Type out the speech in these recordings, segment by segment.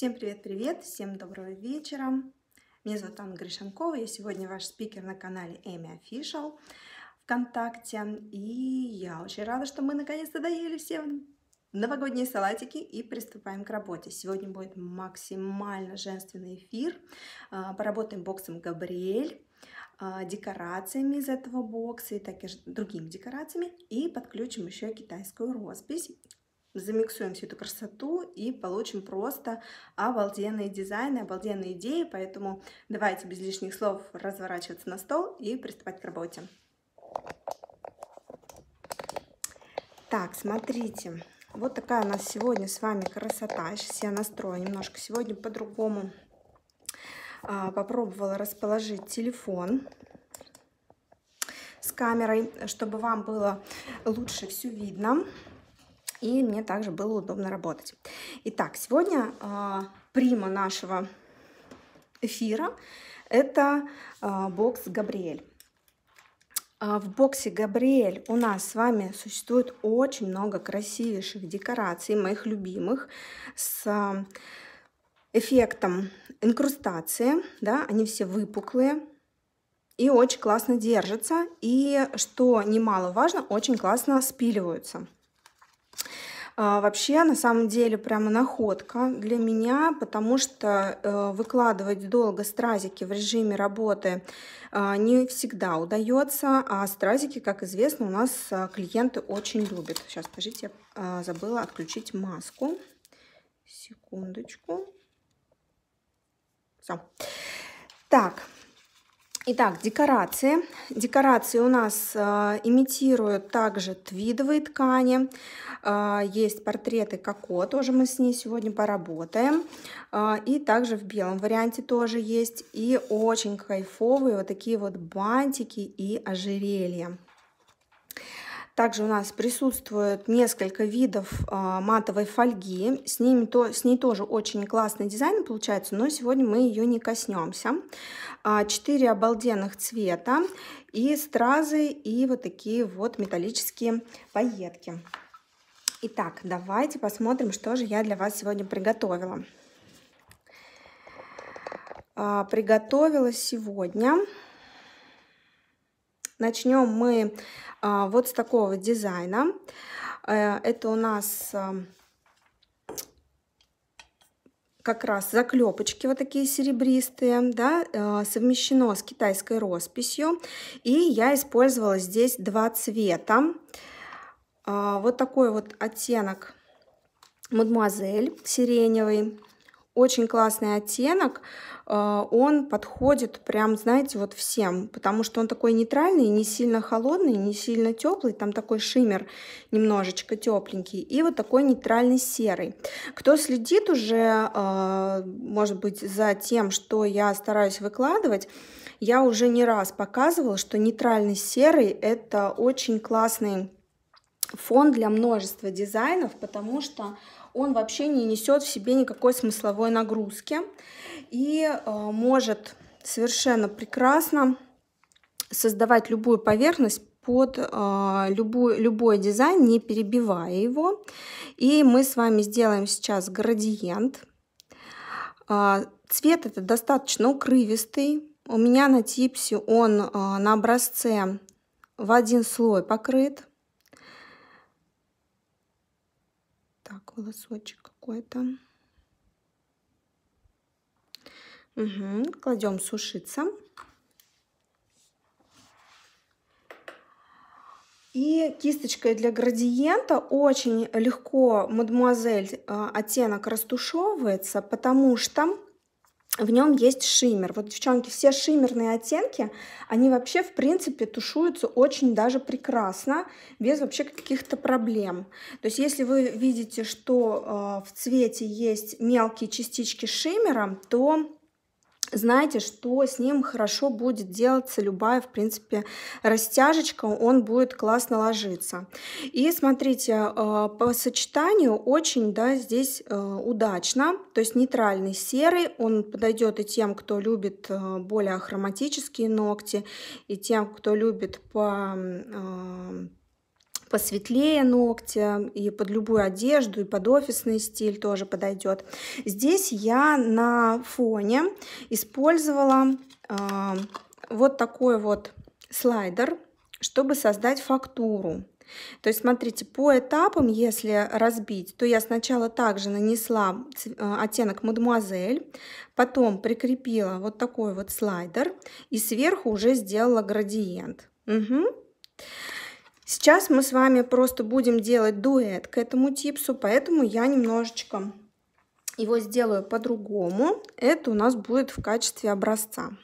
Всем привет-привет, всем доброго вечера. Меня зовут Анна Гришенкова, я сегодня ваш спикер на канале Эми Official ВКонтакте. И я очень рада, что мы наконец-то доели все новогодние салатики и приступаем к работе. Сегодня будет максимально женственный эфир. А, поработаем боксом Габриэль а, декорациями из этого бокса и также другими декорациями. И подключим еще китайскую роспись, замиксуем всю эту красоту и получим просто обалденные дизайны, обалденные идеи. Поэтому давайте без лишних слов разворачиваться на стол и приступать к работе. Так, смотрите, вот такая у нас сегодня с вами красота. Сейчас я настрою немножко сегодня по-другому. А, попробовала расположить телефон с камерой, чтобы вам было лучше все видно и мне также было удобно работать. Итак, сегодня э, прима нашего эфира – это э, бокс «Габриэль». А, в боксе Габриэль у нас с вами существует очень много красивейших декораций, моих любимых, с эффектом инкрустации, да, они все выпуклые и очень классно держатся, и, что немаловажно, очень классно спиливаются – а, вообще, на самом деле, прямо находка для меня, потому что э, выкладывать долго стразики в режиме работы а, не всегда удается, а стразики, как известно, у нас а, клиенты очень любят. Сейчас, скажите, я забыла отключить маску. Секундочку. Все. Так. Итак, декорации. Декорации у нас э, имитируют также твидовые ткани. Э, есть портреты Коко, тоже мы с ней сегодня поработаем. Э, и также в белом варианте тоже есть. И очень кайфовые вот такие вот бантики и ожерелья. Также у нас присутствует несколько видов а, матовой фольги. С, ними то, с ней тоже очень классный дизайн получается, но сегодня мы ее не коснемся. А, четыре обалденных цвета и стразы, и вот такие вот металлические пайетки. Итак, давайте посмотрим, что же я для вас сегодня приготовила. А, приготовила сегодня Начнем мы а, вот с такого дизайна. Э, это у нас а, как раз заклепочки вот такие серебристые, да, э, совмещено с китайской росписью. И я использовала здесь два цвета. А, вот такой вот оттенок мадемуазель сиреневый. Очень классный оттенок, а, он подходит прям, знаете, вот всем, потому что он такой нейтральный, не сильно холодный, не сильно теплый, там такой шиммер немножечко тепленький, и вот такой нейтральный серый. Кто следит уже, а, может быть, за тем, что я стараюсь выкладывать, я уже не раз показывала, что нейтральный серый – это очень классный фон для множества дизайнов, потому что он вообще не несет в себе никакой смысловой нагрузки и э, может совершенно прекрасно создавать любую поверхность под э, любой, любой дизайн, не перебивая его. И мы с вами сделаем сейчас градиент. Э, цвет это достаточно укрывистый. У меня на типсе он э, на образце в один слой покрыт. волосочек какой-то. Угу. Кладем сушиться. И кисточкой для градиента очень легко мадемуазель э, оттенок растушевывается, потому что в нем есть шиммер. Вот, девчонки, все шиммерные оттенки, они вообще, в принципе, тушуются очень даже прекрасно, без вообще каких-то проблем. То есть, если вы видите, что э, в цвете есть мелкие частички шиммера, то знаете, что с ним хорошо будет делаться любая, в принципе, растяжечка, он будет классно ложиться. И смотрите, а, по сочетанию очень, да, здесь а, удачно, то есть нейтральный серый, он подойдет и тем, кто любит а, более хроматические ногти, и тем, кто любит по посветлее ногти, и под любую одежду, и под офисный стиль тоже подойдет. Здесь я на фоне использовала э, вот такой вот слайдер, чтобы создать фактуру. То есть, смотрите, по этапам, если разбить, то я сначала также нанесла э, оттенок мадемуазель, потом прикрепила вот такой вот слайдер и сверху уже сделала градиент. Угу. Сейчас мы с вами просто будем делать дуэт к этому типсу, поэтому я немножечко его сделаю по-другому. Это у нас будет в качестве образца.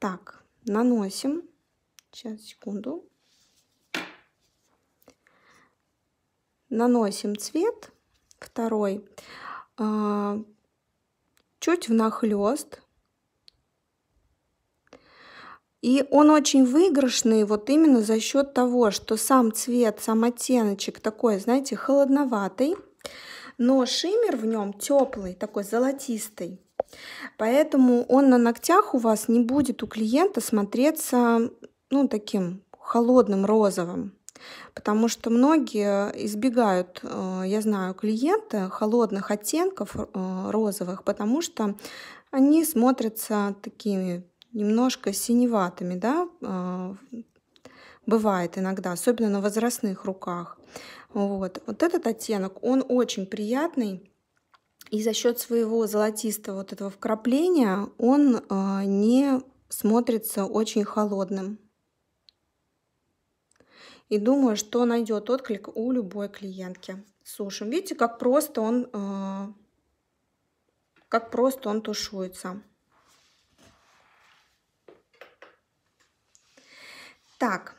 Так, наносим. Сейчас, секунду. Наносим цвет второй. А, чуть внахлёст и он очень выигрышный вот именно за счет того, что сам цвет, сам оттеночек такой, знаете, холодноватый, но шиммер в нем теплый, такой золотистый. Поэтому он на ногтях у вас не будет у клиента смотреться, ну, таким холодным розовым. Потому что многие избегают, э, я знаю, клиента холодных оттенков э, розовых, потому что они смотрятся такими немножко синеватыми, да, а, бывает иногда, особенно на возрастных руках. Вот. вот этот оттенок, он очень приятный, и за счет своего золотистого вот этого вкрапления он а, не смотрится очень холодным. И думаю, что найдет отклик у любой клиентки. Сушим. Видите, как просто он, а, как просто он тушуется. Так,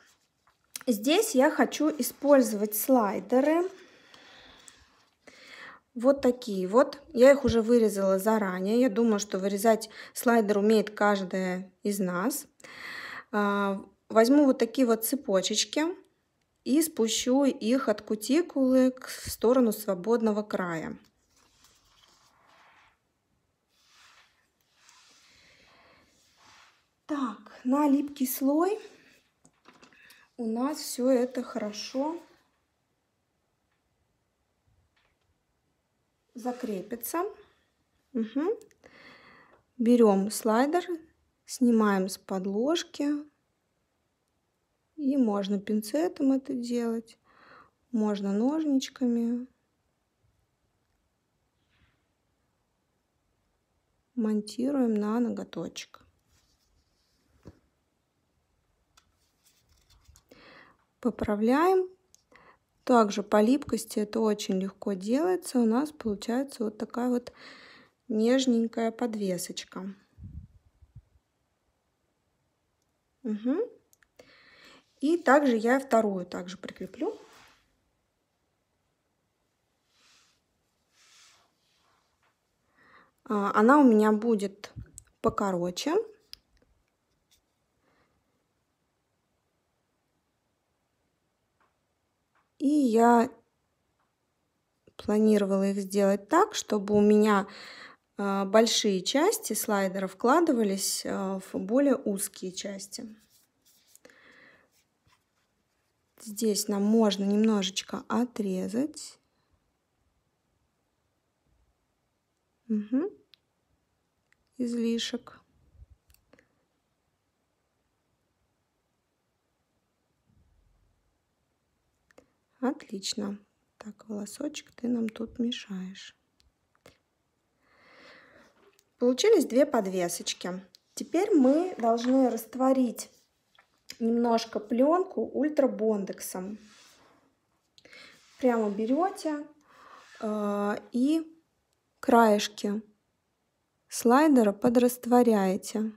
здесь я хочу использовать слайдеры. Вот такие вот. Я их уже вырезала заранее. Я думаю, что вырезать слайдер умеет каждая из нас. А, возьму вот такие вот цепочечки и спущу их от кутикулы в сторону свободного края. Так, на липкий слой у нас все это хорошо закрепится. Угу. Берем слайдер, снимаем с подложки. И можно пинцетом это делать, можно ножничками. Монтируем на ноготочек. поправляем. Также по липкости это очень легко делается. У нас получается вот такая вот нежненькая подвесочка. Угу. И также я вторую также прикреплю. А, она у меня будет покороче. И я планировала их сделать так, чтобы у меня а, большие части слайдера вкладывались а, в более узкие части. Здесь нам можно немножечко отрезать. Угу. Излишек. Отлично. Так, волосочек ты нам тут мешаешь. Получились две подвесочки. Теперь мы должны растворить немножко пленку ультрабондексом. Прямо берете э, и краешки слайдера подрастворяете,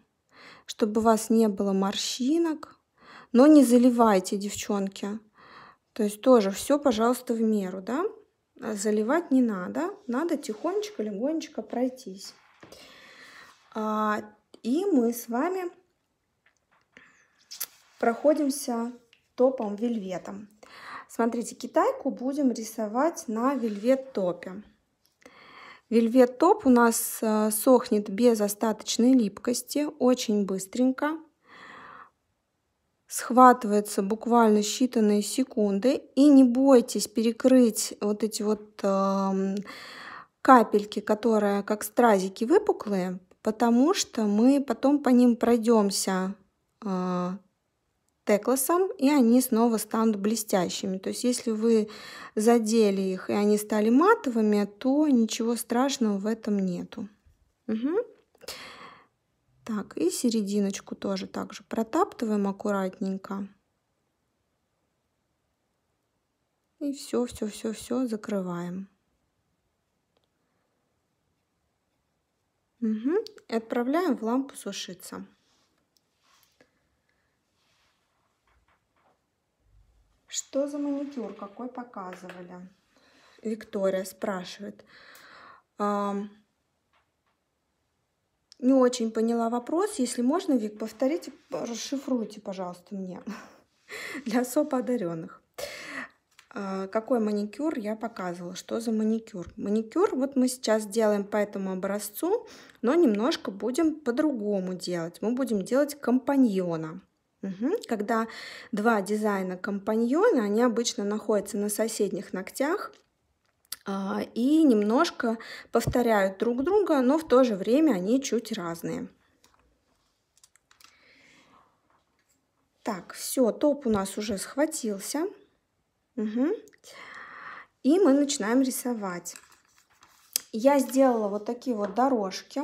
чтобы у вас не было морщинок. Но не заливайте, девчонки. То есть тоже все, пожалуйста, в меру, да? А заливать не надо, надо тихонечко, легонечко пройтись. А, и мы с вами проходимся топом вельветом. Смотрите, китайку будем рисовать на вельвет топе. Вельвет топ у нас э, сохнет без остаточной липкости, очень быстренько схватывается буквально считанные секунды. И не бойтесь перекрыть вот эти вот э, капельки, которые как стразики выпуклые, потому что мы потом по ним пройдемся э, теклосом, и они снова станут блестящими. То есть если вы задели их, и они стали матовыми, то ничего страшного в этом нету. Угу. Так, и серединочку тоже также протаптываем аккуратненько. И все, все, все, все закрываем. Угу. И отправляем в лампу сушиться. Что за маникюр, какой показывали? Виктория спрашивает. Не очень поняла вопрос. Если можно, Вик, повторите, расшифруйте, пожалуйста, мне. Для особ одаренных. А, какой маникюр я показывала? Что за маникюр? Маникюр вот мы сейчас делаем по этому образцу, но немножко будем по-другому делать. Мы будем делать компаньона. Угу. Когда два дизайна компаньона, они обычно находятся на соседних ногтях – а, и немножко повторяют друг друга, но в то же время они чуть разные. Так, все, топ у нас уже схватился. Угу. И мы начинаем рисовать. Я сделала вот такие вот дорожки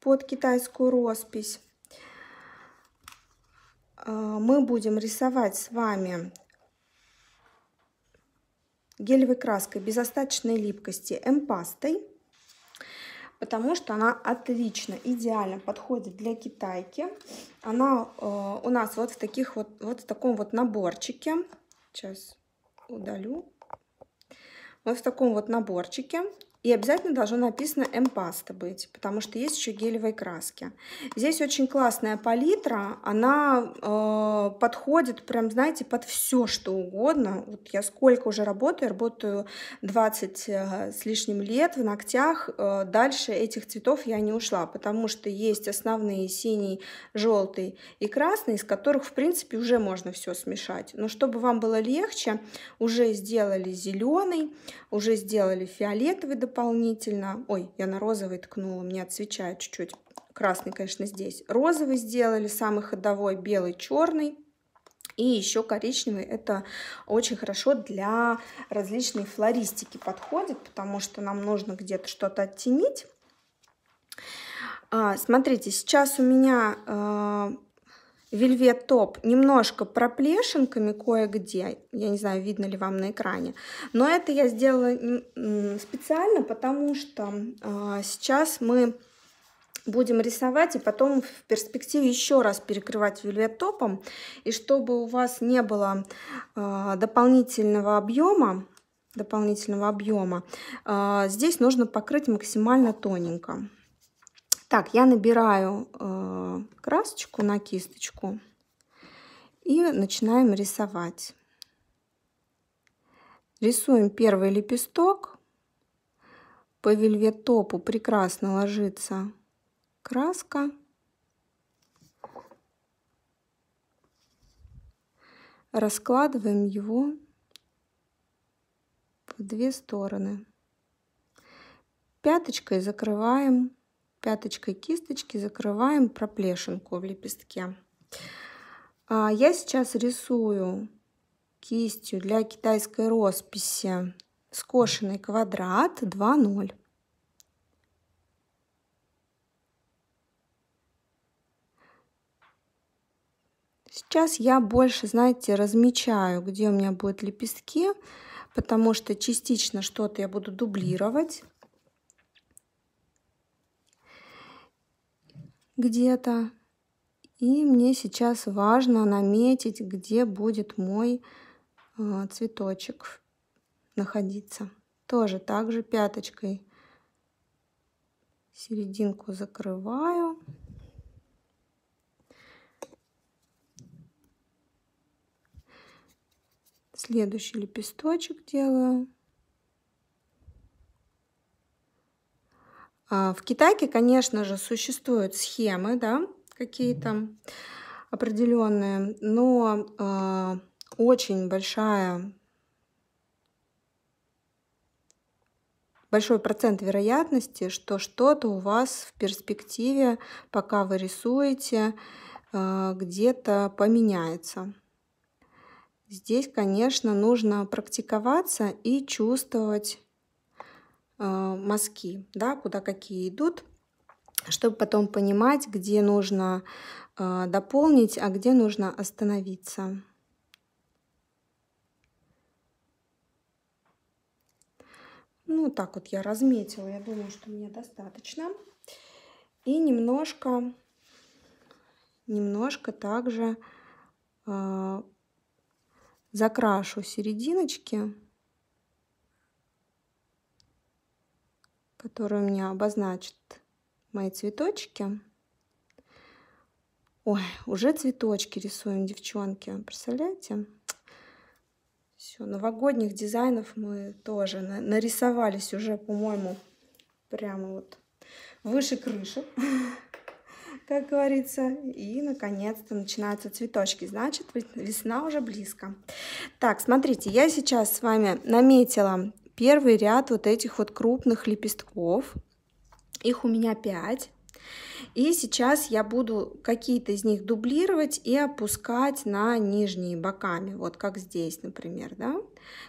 под китайскую роспись. А, мы будем рисовать с вами гелевой краской без остаточной липкости М-пастой, потому что она отлично, идеально подходит для китайки. Она э, у нас вот в, таких вот, вот в таком вот наборчике. Сейчас удалю. Вот в таком вот наборчике и обязательно должно написано м быть, потому что есть еще гелевые краски. Здесь очень классная палитра, она э, подходит прям, знаете, под все, что угодно. Вот я сколько уже работаю, работаю 20 э, с лишним лет в ногтях. Э, дальше этих цветов я не ушла, потому что есть основные синий, желтый и красный, из которых, в принципе, уже можно все смешать. Но чтобы вам было легче, уже сделали зеленый, уже сделали фиолетовый, дополнительно. Ой, я на розовый ткнула, мне отсвечает чуть-чуть. Красный, конечно, здесь. Розовый сделали, самый ходовой, белый, черный. И еще коричневый это очень хорошо для различной флористики подходит, потому что нам нужно где-то что-то оттенить. А, смотрите, сейчас у меня э, вельвет топ немножко проплешинками кое-где. Я не знаю, видно ли вам на экране. Но это я сделала специально, потому что э, сейчас мы будем рисовать и потом в перспективе еще раз перекрывать вельвет топом. И чтобы у вас не было э, дополнительного объема, дополнительного объема, э, а, здесь нужно покрыть максимально тоненько. Так, я набираю э, красочку на кисточку и начинаем рисовать. Рисуем первый лепесток. По вельветопу прекрасно ложится краска. Раскладываем его в две стороны. Пяточкой закрываем пяточкой кисточки закрываем проплешинку в лепестке. А, я сейчас рисую кистью для китайской росписи скошенный квадрат 2,0. Сейчас я больше, знаете, размечаю, где у меня будут лепестки, потому что частично что-то я буду дублировать, где-то. И мне сейчас важно наметить, где будет мой э, цветочек находиться. Тоже так же пяточкой серединку закрываю. Следующий лепесточек делаю. А, в Китае, конечно же, существуют схемы, да, какие-то определенные, но э, очень большая большой процент вероятности, что что-то у вас в перспективе, пока вы рисуете, э, где-то поменяется. Здесь, конечно, нужно практиковаться и чувствовать Э, мазки, да, куда какие идут, чтобы потом понимать, где нужно э, дополнить, а где нужно остановиться. Ну, так вот я разметила. Я думаю, что мне достаточно. И немножко, немножко также э, закрашу серединочки. который у меня обозначит мои цветочки. Ой, уже цветочки рисуем, девчонки, представляете? Все, новогодних дизайнов мы тоже нарисовались уже, по-моему, прямо вот выше крыши, как говорится. И, наконец-то, начинаются цветочки. Значит, весна уже близко. Так, смотрите, я сейчас с вами наметила первый ряд вот этих вот крупных лепестков. Их у меня 5. И сейчас я буду какие-то из них дублировать и опускать на нижние боками, вот как здесь, например, да?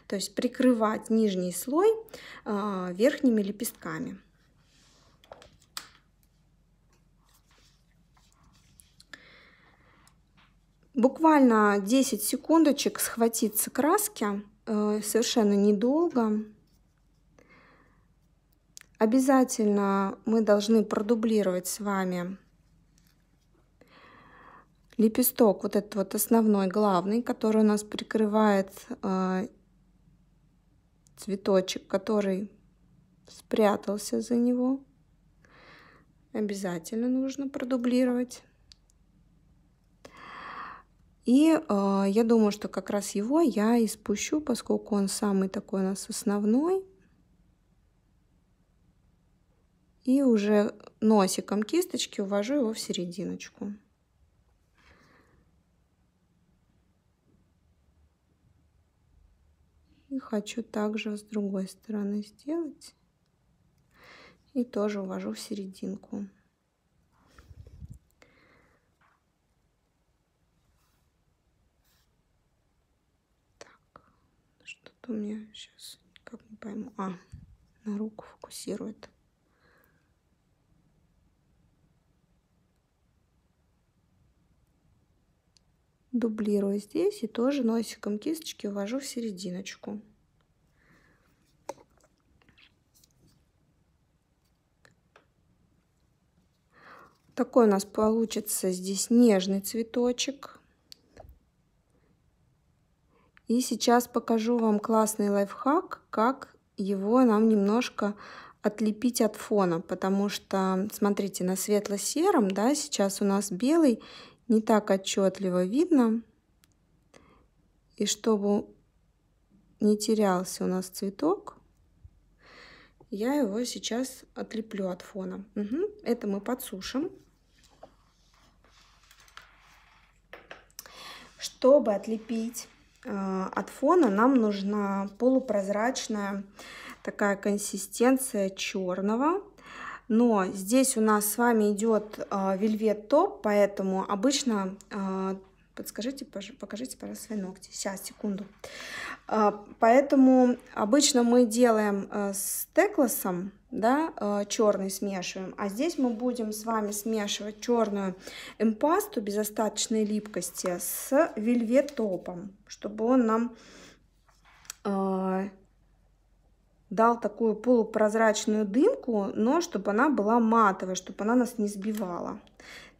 То есть прикрывать нижний слой э, верхними лепестками. Буквально 10 секундочек схватиться краски, э, совершенно недолго. Обязательно мы должны продублировать с вами лепесток, вот этот вот основной, главный, который у нас прикрывает э, цветочек, который спрятался за него. Обязательно нужно продублировать. И э, я думаю, что как раз его я и спущу, поскольку он самый такой у нас основной. И уже носиком кисточки увожу его в серединочку. И хочу также с другой стороны сделать. И тоже увожу в серединку. Так, что-то у меня сейчас, как не пойму, а, на руку фокусирует. дублирую здесь и тоже носиком кисточки ввожу в серединочку. Такой у нас получится здесь нежный цветочек. И сейчас покажу вам классный лайфхак, как его нам немножко отлепить от фона, потому что, смотрите, на светло-сером, да, сейчас у нас белый, не так отчетливо видно. И чтобы не терялся у нас цветок, я его сейчас отлеплю от фона. Угу. Это мы подсушим. Чтобы отлепить э, от фона, нам нужна полупрозрачная такая консистенция черного. Но здесь у нас с вами идет э, а, вельвет топ, поэтому обычно... Э, подскажите, покажите, пожалуйста, свои ногти. Сейчас, секунду. А, поэтому обычно мы делаем э, с теклосом, да, э, черный смешиваем. А здесь мы будем с вами смешивать черную эмпасту без остаточной липкости с вельвет топом, чтобы он нам дал такую полупрозрачную дымку, но чтобы она была матовая, чтобы она нас не сбивала.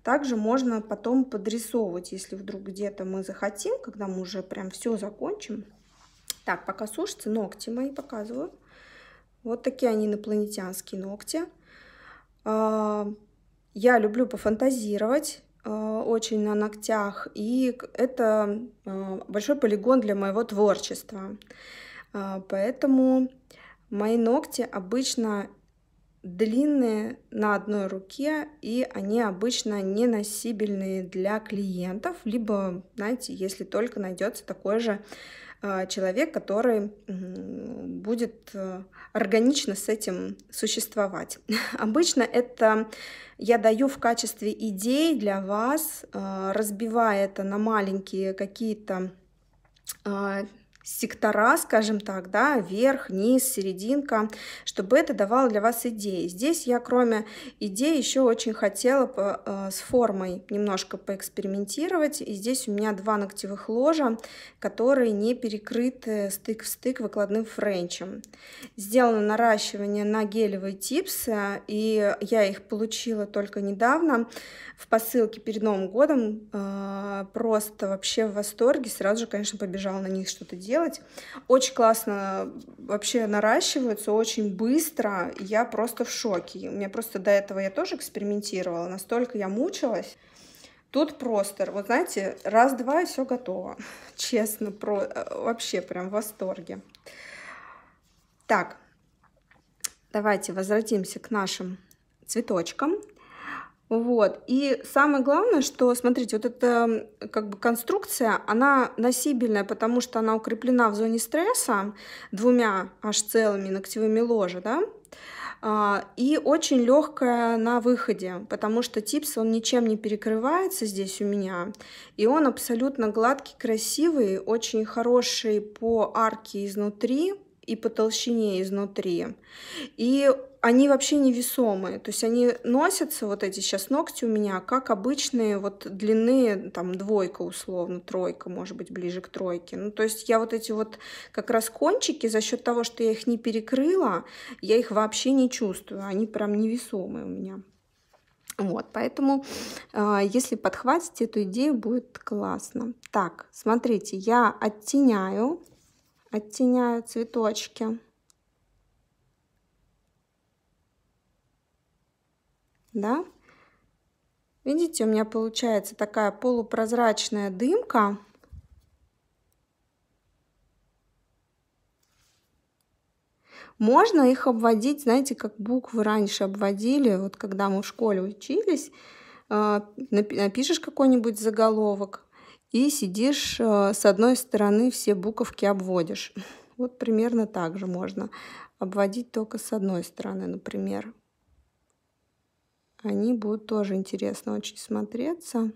Также можно потом подрисовывать, если вдруг где-то мы захотим, когда мы уже прям все закончим. Так, пока сушится, ногти мои показываю. Вот такие они инопланетянские ногти. А, я люблю пофантазировать а, очень на ногтях, и это а, большой полигон для моего творчества. Поэтому Мои ногти обычно длинные на одной руке, и они обычно не носибельные для клиентов, либо, знаете, если только найдется такой же э, человек, который будет э, органично с этим существовать. Обычно это я даю в качестве идей для вас, э, разбивая это на маленькие какие-то сектора, скажем так, да, верх, низ, серединка, чтобы это давало для вас идеи. Здесь я, кроме идей, еще очень хотела по, э, с формой немножко поэкспериментировать. И здесь у меня два ногтевых ложа, которые не перекрыты стык в стык выкладным френчем. Сделано наращивание на гелевые типсы, и я их получила только недавно в посылке перед Новым годом. Э, просто вообще в восторге. Сразу же, конечно, побежала на них что-то делать делать. Очень классно вообще наращиваются, очень быстро. Я просто в шоке. У меня просто до этого я тоже экспериментировала. Настолько я мучилась. Тут просто, вот знаете, раз-два и все готово. Честно, про... Э, вообще прям в восторге. Так, давайте возвратимся к нашим цветочкам. Вот. И самое главное, что, смотрите, вот эта как бы конструкция, она носибельная, потому что она укреплена в зоне стресса двумя аж целыми ногтевыми ложи, да, а, и очень легкая на выходе, потому что типс, он ничем не перекрывается здесь у меня, и он абсолютно гладкий, красивый, очень хороший по арке изнутри и по толщине изнутри. И они вообще невесомые. То есть они носятся, вот эти сейчас ногти у меня, как обычные, вот длины, там, двойка условно, тройка, может быть, ближе к тройке. Ну, то есть я вот эти вот как раз кончики, за счет того, что я их не перекрыла, я их вообще не чувствую. Они прям невесомые у меня. Вот, поэтому, э, если подхватите эту идею, будет классно. Так, смотрите, я оттеняю, оттеняю цветочки. да. Видите, у меня получается такая полупрозрачная дымка. Можно их обводить, знаете, как буквы раньше обводили, вот когда мы в школе учились, а, напишешь какой-нибудь заголовок и сидишь э, с одной стороны все буковки обводишь. Вот примерно так же можно обводить только с одной стороны, например. Они будут тоже интересно очень смотреться.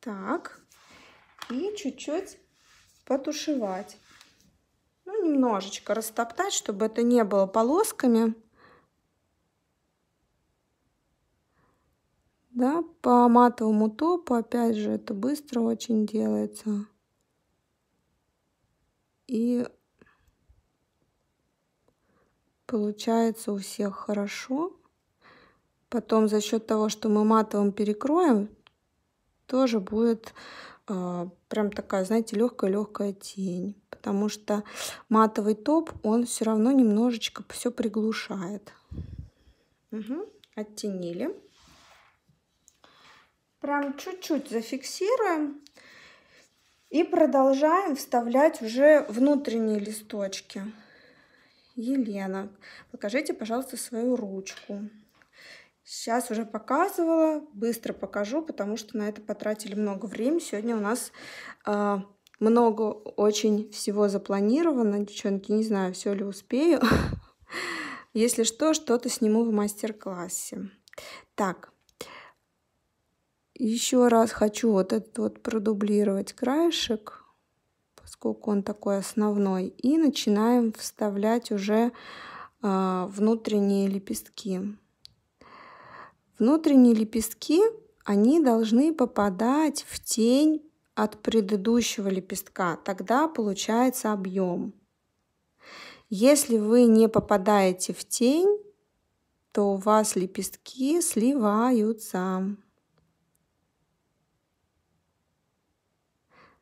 Так. И чуть-чуть потушевать. Ну, немножечко растоптать, чтобы это не было полосками. Да, по матовому топу, опять же, это быстро очень делается. И Получается у всех хорошо. Потом за счет того, что мы матовым перекроем, тоже будет э, прям такая, знаете, легкая-легкая тень. Потому что матовый топ, он все равно немножечко все приглушает. Угу. Оттенили. Прям чуть-чуть зафиксируем. И продолжаем вставлять уже внутренние листочки. Елена. Покажите, пожалуйста, свою ручку. Сейчас уже показывала, быстро покажу, потому что на это потратили много времени. Сегодня у нас э, много очень всего запланировано. Девчонки, не знаю, все ли успею. Если что, что-то сниму в мастер-классе. Так, еще раз хочу вот этот вот продублировать краешек поскольку он такой основной. И начинаем вставлять уже а, внутренние лепестки. Внутренние лепестки, они должны попадать в тень от предыдущего лепестка, тогда получается объем. Если вы не попадаете в тень, то у вас лепестки сливаются.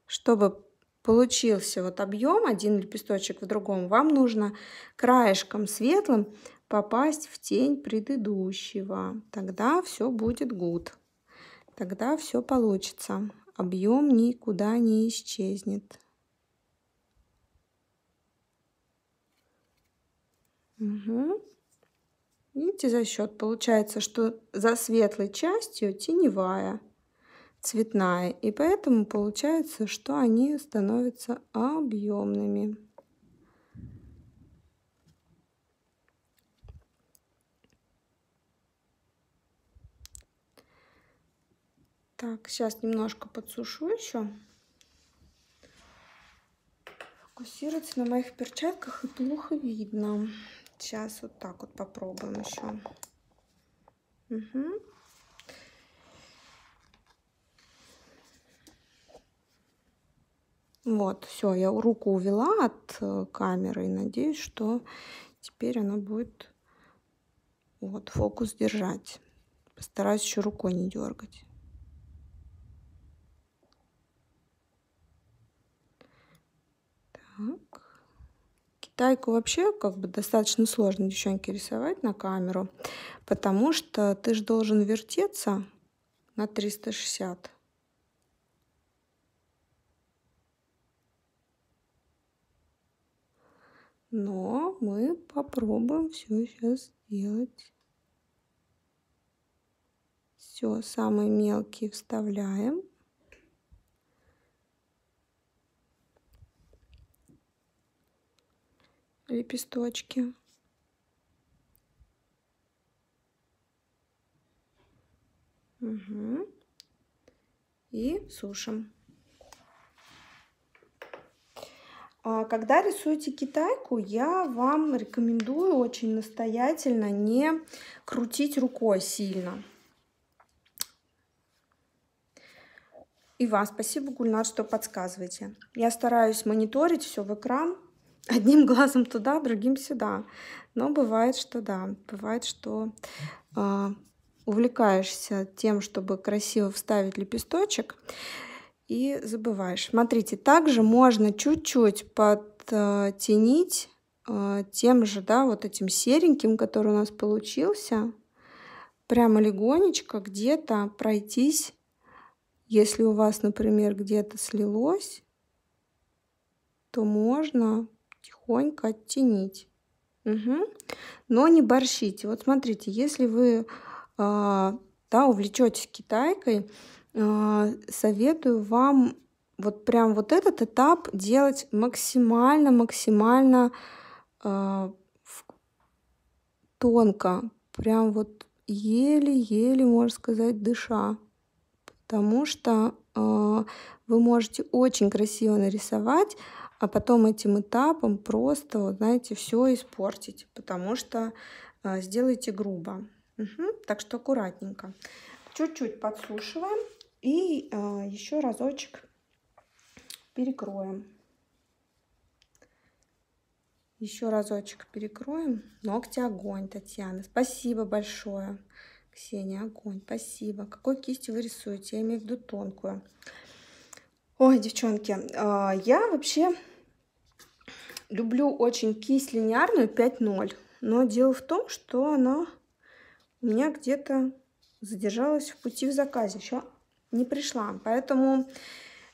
Чтобы получился вот объем, один лепесточек в другом, вам нужно краешком светлым попасть в тень предыдущего. Тогда все будет гуд. Тогда все получится. Объем никуда не исчезнет. Угу. Видите, за счет получается, что за светлой частью теневая цветная. И поэтому получается, что они становятся объемными. Так, сейчас немножко подсушу еще. Фокусироваться на моих перчатках и плохо видно. Сейчас вот так вот попробуем еще. Угу. Вот, все, я руку увела от э, камеры и надеюсь, что теперь она будет вот фокус держать. Постараюсь еще рукой не дергать. Так. Китайку вообще как бы достаточно сложно, девчонки, рисовать на камеру, потому что ты же должен вертеться на 360 Но мы попробуем все сейчас сделать. Все, самые мелкие вставляем. Лепесточки. Угу. И сушим. А когда рисуете китайку, я вам рекомендую очень настоятельно не крутить рукой сильно. И вам спасибо, Гульнар, что подсказываете. Я стараюсь мониторить все в экран, одним глазом туда, другим сюда. Но бывает, что да, бывает, что э, увлекаешься тем, чтобы красиво вставить лепесточек и забываешь. Смотрите, также можно чуть-чуть подтенить э, тем же, да, вот этим сереньким, который у нас получился, прямо легонечко где-то пройтись, если у вас, например, где-то слилось, то можно тихонько оттенить. Угу. Но не борщите. Вот смотрите, если вы э, да, увлечетесь китайкой, Э, советую вам вот прям вот этот этап делать максимально-максимально э, тонко, прям вот еле-еле, можно сказать, дыша, потому что э, вы можете очень красиво нарисовать, а потом этим этапом просто, вот, знаете, все испортить, потому что э, сделаете грубо. Угу, так что аккуратненько. Чуть-чуть подсушиваем и а, еще разочек перекроем. Еще разочек перекроем. Ногти огонь, Татьяна. Спасибо большое, Ксения, огонь. Спасибо. Какой кистью вы рисуете? Я имею в виду тонкую. Ой, девчонки, а, я вообще люблю очень кисть линейную 5.0. Но дело в том, что она у меня где-то задержалась в пути в заказе. Еще не пришла. Поэтому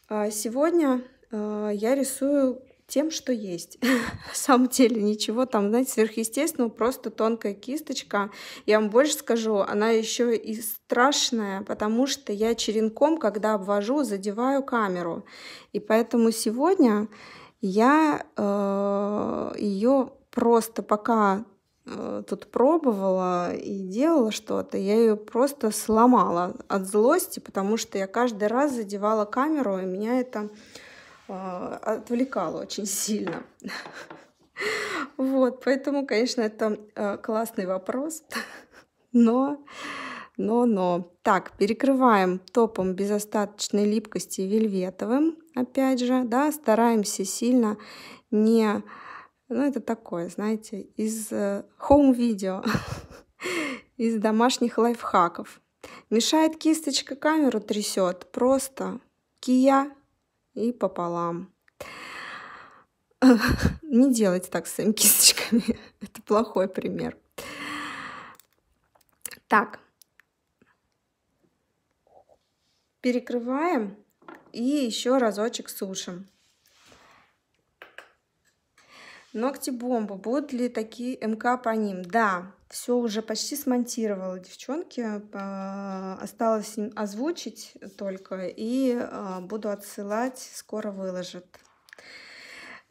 э, сегодня э, я рисую тем, что есть. На самом деле ничего там, знаете, сверхъестественного, просто тонкая кисточка. Я вам больше скажу, она еще и страшная, потому что я черенком, когда обвожу, задеваю камеру. И поэтому сегодня я э, ее просто пока Э, тут пробовала и делала что-то, я ее просто сломала от злости, потому что я каждый раз задевала камеру, и меня это э, отвлекало очень сильно. Вот, поэтому, конечно, это э, классный вопрос, но, но, но. Так, перекрываем топом без остаточной липкости вельветовым, опять же, да, стараемся сильно не ну, это такое, знаете, из хоум-видео, э, из домашних лайфхаков. Мешает кисточка, камеру трясет. Просто кия и пополам. Не делайте так с своими кисточками. Это плохой пример. Так. Перекрываем и еще разочек сушим. Ногти бомба. Будут ли такие МК по ним? Да, все уже почти смонтировала, девчонки. Э, осталось им озвучить только и э, буду отсылать, скоро выложат.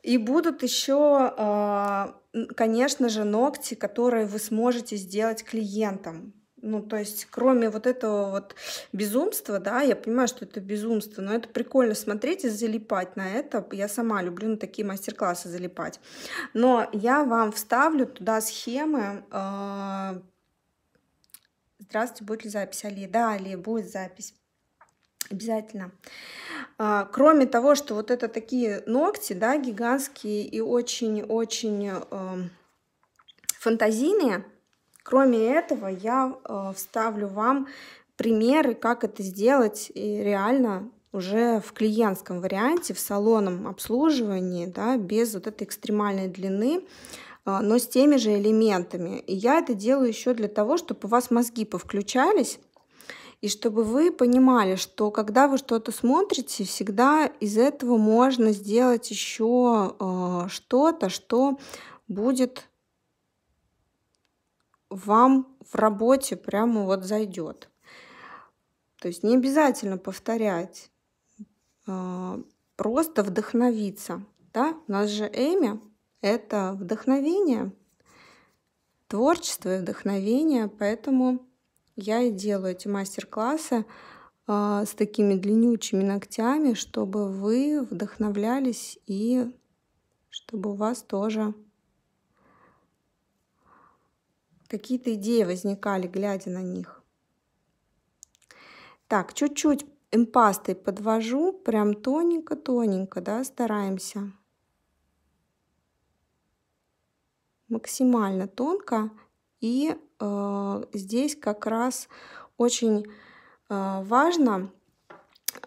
И будут еще, э, конечно же, ногти, которые вы сможете сделать клиентам. Ну, то есть, кроме вот этого вот безумства, да, я понимаю, что это безумство, но это прикольно смотреть и залипать на это. Я сама люблю на такие мастер-классы залипать. Но я вам вставлю туда схемы. А, Здравствуйте, будет ли запись, Али? Да, Али, будет запись. Обязательно. А, кроме того, что вот это такие ногти, да, гигантские и очень-очень э, фантазийные, Кроме этого, я э, вставлю вам примеры, как это сделать и реально уже в клиентском варианте, в салонном обслуживании, да, без вот этой экстремальной длины, э, но с теми же элементами. И я это делаю еще для того, чтобы у вас мозги повключались, и чтобы вы понимали, что когда вы что-то смотрите, всегда из этого можно сделать еще э, что-то, что будет вам в работе прямо вот зайдет. То есть не обязательно повторять, а, просто вдохновиться. Да? У нас же Эми — это вдохновение, творчество и вдохновение, поэтому я и делаю эти мастер-классы а, с такими длиннючими ногтями, чтобы вы вдохновлялись и чтобы у вас тоже Какие-то идеи возникали, глядя на них. Так, чуть-чуть эмпастой подвожу, прям тоненько-тоненько, да, стараемся. Максимально тонко. И э, здесь как раз очень э, важно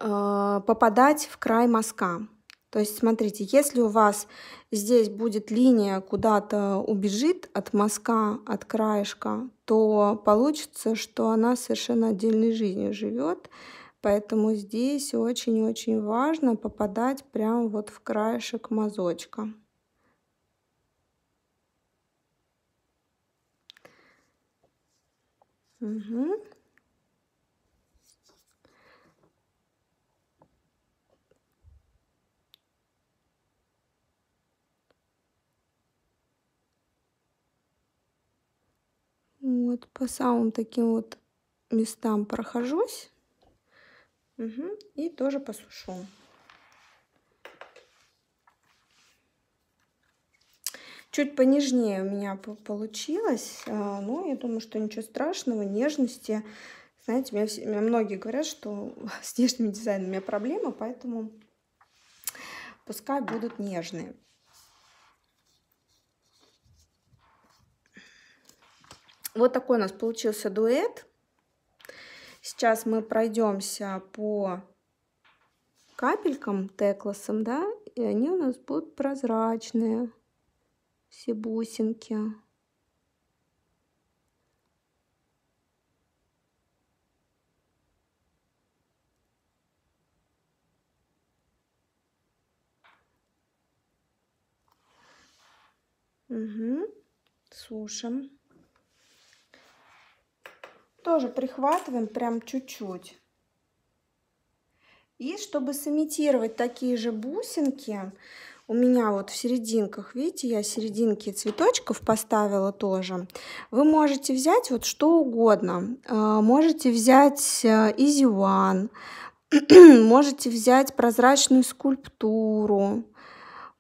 э, попадать в край мазка. То есть, смотрите, если у вас здесь будет линия куда-то убежит от мазка, от краешка, то получится, что она совершенно отдельной жизнью живет. Поэтому здесь очень-очень важно попадать прямо вот в краешек мазочка. Угу. Вот, по самым таким вот местам прохожусь. Угу, и тоже посушу. Чуть понежнее у меня получилось, а, но я думаю, что ничего страшного, нежности. Знаете, меня, все, меня многие говорят, что с нежными дизайнами у меня проблема, поэтому пускай будут нежные. Вот такой у нас получился дуэт. Сейчас мы пройдемся по капелькам, теклосам, да, и они у нас будут прозрачные, все бусинки. Угу. Сушим. Тоже прихватываем прям чуть-чуть. И чтобы сымитировать такие же бусинки, у меня вот в серединках, видите, я серединки цветочков поставила тоже. Вы можете взять вот что угодно. А, можете взять э, изюан, можете взять прозрачную скульптуру.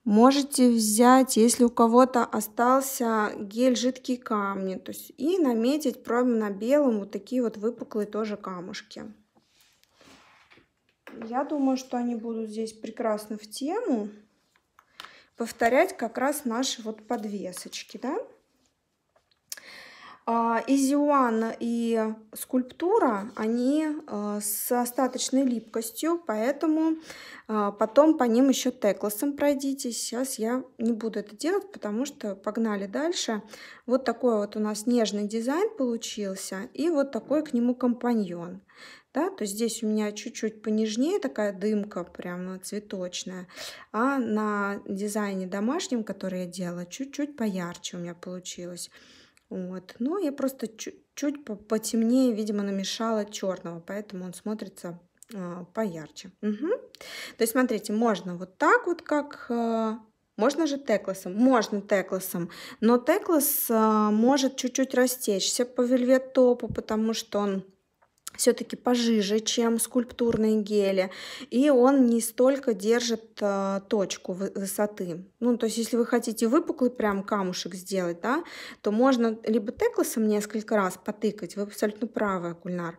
Можете взять, если у кого-то остался гель жидкие камни, то есть и наметить на белом вот такие вот выпуклые тоже камушки. Я думаю, что они будут здесь прекрасно в тему повторять как раз наши вот подвесочки, да. А, Изюан и скульптура, они а, с остаточной липкостью, поэтому а, потом по ним еще теклосом пройдитесь. Сейчас я не буду это делать, потому что погнали дальше. Вот такой вот у нас нежный дизайн получился и вот такой к нему компаньон. Да, то здесь у меня чуть-чуть понежнее такая дымка прямо цветочная, а на дизайне домашнем, который я делала, чуть-чуть поярче у меня получилось. Вот. Но я просто чуть чуть потемнее, видимо, намешала черного, поэтому он смотрится э, поярче. Угу. То есть, смотрите, можно вот так вот, как... Э, можно же теклосом? Можно теклосом, но теклос э, может чуть-чуть растечься по вельветопу, потому что он все-таки пожиже, чем скульптурные гели, и он не столько держит э, точку высоты. Ну, то есть, если вы хотите выпуклый прям камушек сделать, да, то можно либо теклосом несколько раз потыкать, вы абсолютно правы, Гульнар,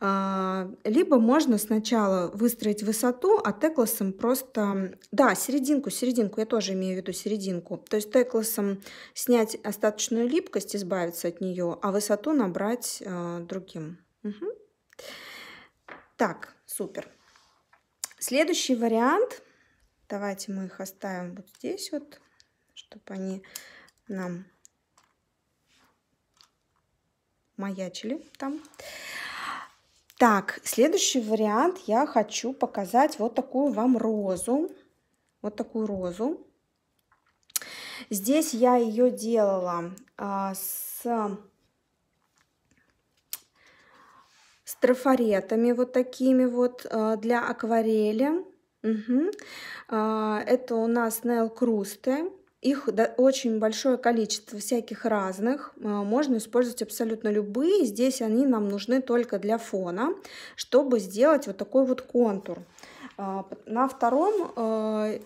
э, либо можно сначала выстроить высоту, а теклосом просто, да, серединку, серединку, я тоже имею в виду серединку, то есть теклосом снять остаточную липкость, избавиться от нее, а высоту набрать э, другим. Угу. Так, супер. Следующий вариант. Давайте мы их оставим вот здесь вот, чтобы они нам маячили там. Так, следующий вариант. Я хочу показать вот такую вам розу. Вот такую розу. Здесь я ее делала а, с трафаретами вот такими вот э, для акварели. Угу. Это у нас Nail Крусты. Их очень большое количество всяких разных. Э, можно использовать абсолютно любые. Здесь они нам нужны только для фона, чтобы сделать вот такой вот контур. А, на втором э,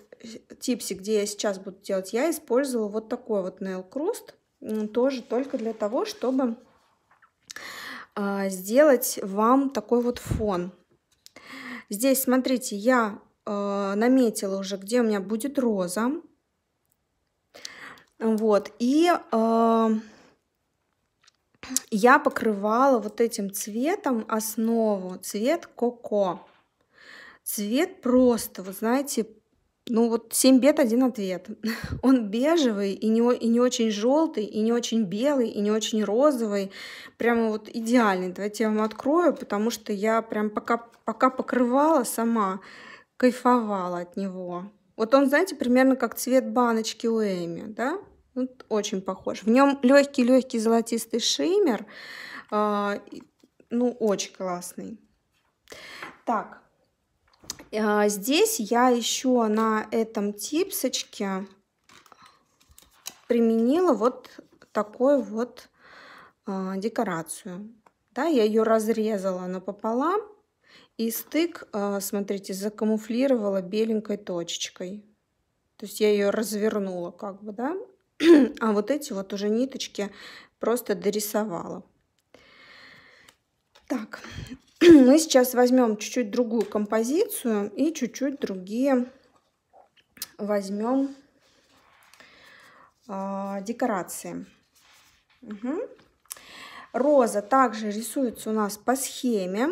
типсе, где я сейчас буду делать, я использовала вот такой вот nail круст. Тоже только для того, чтобы а, сделать вам такой вот фон. Здесь, смотрите, я а, наметила уже, где у меня будет роза. Вот, и э, я покрывала вот этим цветом основу, цвет коко. Цвет просто, вы знаете, ну вот семь бед, один ответ. Он бежевый и не, и не очень желтый, и не очень белый, и не очень розовый. Прямо вот идеальный. Давайте я вам открою, потому что я прям пока, пока покрывала сама, кайфовала от него. Вот он, знаете, примерно как цвет баночки у Эми, да? Вот очень похож. В нем легкий-легкий золотистый шиммер. Э, ну, очень классный. Так, а, здесь я еще на этом типсочке применила вот такую вот а, декорацию. Да, я ее разрезала напополам и стык, а, смотрите, закамуфлировала беленькой точечкой. То есть я ее развернула как бы, да. А вот эти вот уже ниточки просто дорисовала. Так, мы сейчас возьмем чуть-чуть другую композицию и чуть-чуть другие возьмем э, декорации. Угу. Роза также рисуется у нас по схеме.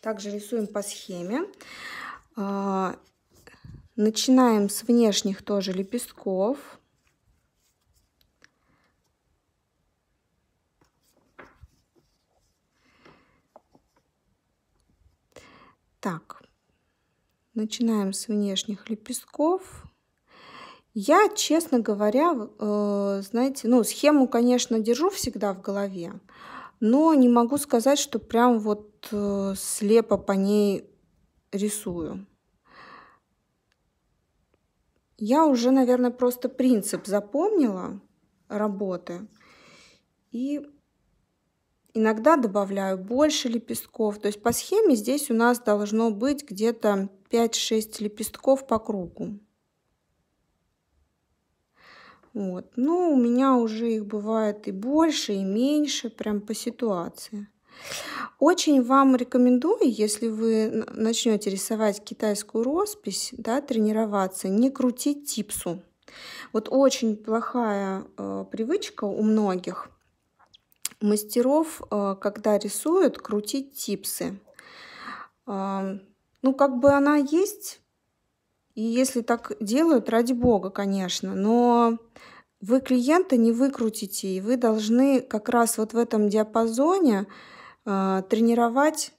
Также рисуем по схеме. А, начинаем с внешних тоже лепестков. Так, начинаем с внешних лепестков. Я, честно говоря, э, знаете, ну, схему, конечно, держу всегда в голове, но не могу сказать, что прям вот э, слепо по ней рисую. Я уже, наверное, просто принцип запомнила работы и Иногда добавляю больше лепестков. То есть по схеме здесь у нас должно быть где-то 5-6 лепестков по кругу. Вот. Но у меня уже их бывает и больше, и меньше, прям по ситуации. Очень вам рекомендую, если вы начнете рисовать китайскую роспись, да, тренироваться, не крутить типсу. Вот очень плохая э, привычка у многих мастеров, э, когда рисуют, крутить типсы. Э, ну, как бы она есть, и если так делают, ради бога, конечно, но вы клиента не выкрутите, и вы должны как раз вот в этом диапазоне э, тренировать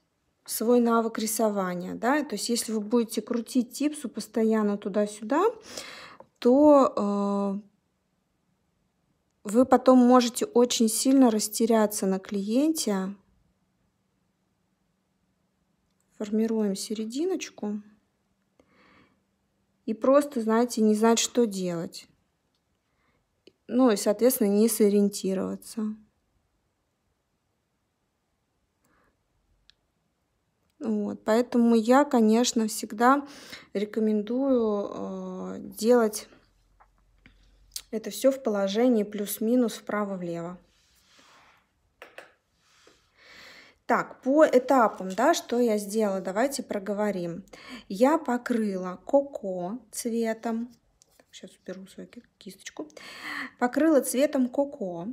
свой навык рисования, да, то есть если вы будете крутить типсу постоянно туда-сюда, то вы потом можете очень сильно растеряться на клиенте. Формируем серединочку. И просто, знаете, не знать, что делать. Ну и, соответственно, не сориентироваться. Вот, поэтому я, конечно, всегда рекомендую э, делать это все в положении плюс-минус вправо-влево. Так, по этапам, да, что я сделала, давайте проговорим. Я покрыла коко цветом. Сейчас уберу свою кисточку. Покрыла цветом коко